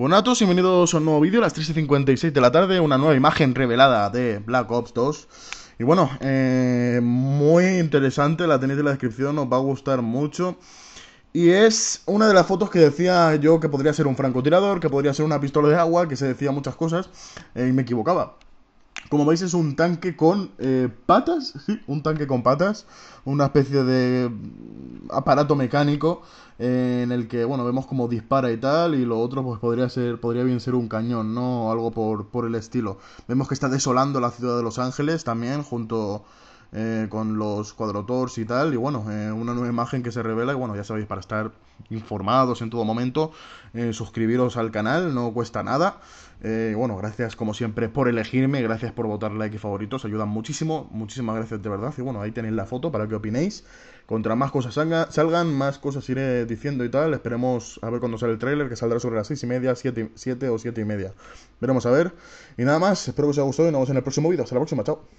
y bienvenidos a un nuevo vídeo, las 13.56 de la tarde, una nueva imagen revelada de Black Ops 2. Y bueno, eh, muy interesante, la tenéis en la descripción, os va a gustar mucho. Y es una de las fotos que decía yo que podría ser un francotirador, que podría ser una pistola de agua, que se decía muchas cosas, eh, y me equivocaba. Como veis es un tanque con eh, patas, un tanque con patas, una especie de mm, aparato mecánico eh, en el que, bueno, vemos como dispara y tal, y lo otro pues podría ser, podría bien ser un cañón, ¿no? algo por, por el estilo. Vemos que está desolando la ciudad de Los Ángeles también, junto eh, con los cuadrotors y tal. Y bueno, eh, una nueva imagen que se revela. Y bueno, ya sabéis, para estar informados en todo momento, eh, suscribiros al canal, no cuesta nada. bueno, gracias como siempre por elegirme, gracias por votar like y favoritos, ayudan muchísimo, muchísimas gracias de verdad. Y bueno, ahí tenéis la foto para que opinéis. Contra más cosas salgan, más cosas iré diciendo y tal. Esperemos a ver cuando sale el trailer, que saldrá sobre las 6 y media, 7, 7 o 7 y media. Veremos a ver. Y nada más, espero que os haya gustado y nos vemos en el próximo vídeo. Hasta la próxima, chao.